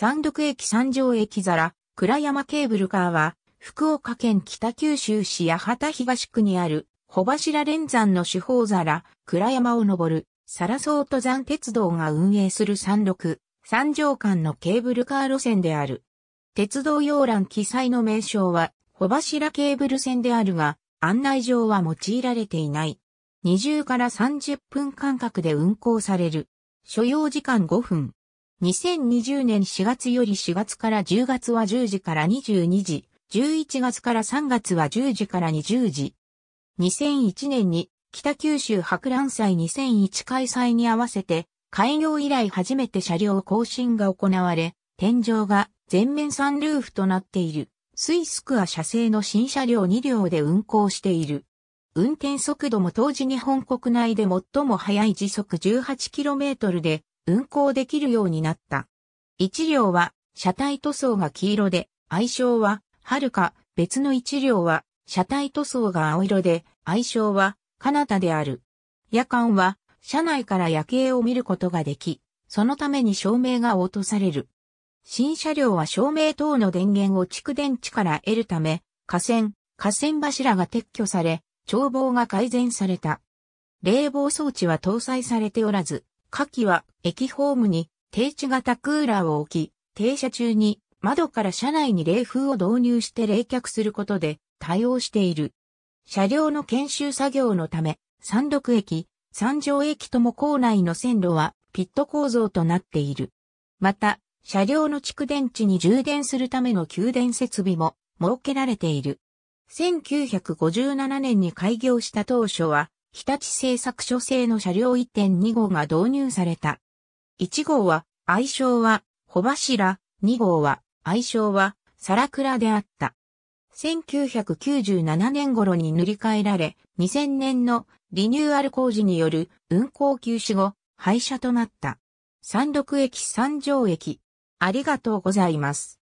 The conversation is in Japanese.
三陸駅三条駅皿、倉山ケーブルカーは、福岡県北九州市八幡東区にある、小柱連山の四方皿、倉山を登る、皿ート山鉄道が運営する三陸、三条間のケーブルカー路線である。鉄道要欄記載の名称は、小柱ケーブル線であるが、案内状は用いられていない。20から30分間隔で運行される。所要時間5分。2020年4月より4月から10月は10時から22時、11月から3月は10時から20時。2001年に北九州博覧祭2001開催に合わせて、開業以来初めて車両更新が行われ、天井が全面サンルーフとなっている、スイスクア社製の新車両2両で運行している。運転速度も当時日本国内で最も速い時速 18km で、運行できるようになった。1両は車体塗装が黄色で、愛称は遥か、別の1両は車体塗装が青色で、愛称はカナタである。夜間は車内から夜景を見ることができ、そのために照明が落とされる。新車両は照明等の電源を蓄電池から得るため、河川、河川柱が撤去され、眺望が改善された。冷房装置は搭載されておらず、下記は駅ホームに定置型クーラーを置き、停車中に窓から車内に冷風を導入して冷却することで対応している。車両の研修作業のため、三陸駅、三条駅とも構内の線路はピット構造となっている。また、車両の蓄電池に充電するための給電設備も設けられている。1957年に開業した当初は、日立製作所製の車両1.2号が導入された。1号は、愛称は、小柱、2号は、愛称は、皿倉であった。1997年頃に塗り替えられ、2000年のリニューアル工事による運行休止後、廃車となった。三陸駅三条駅。ありがとうございます。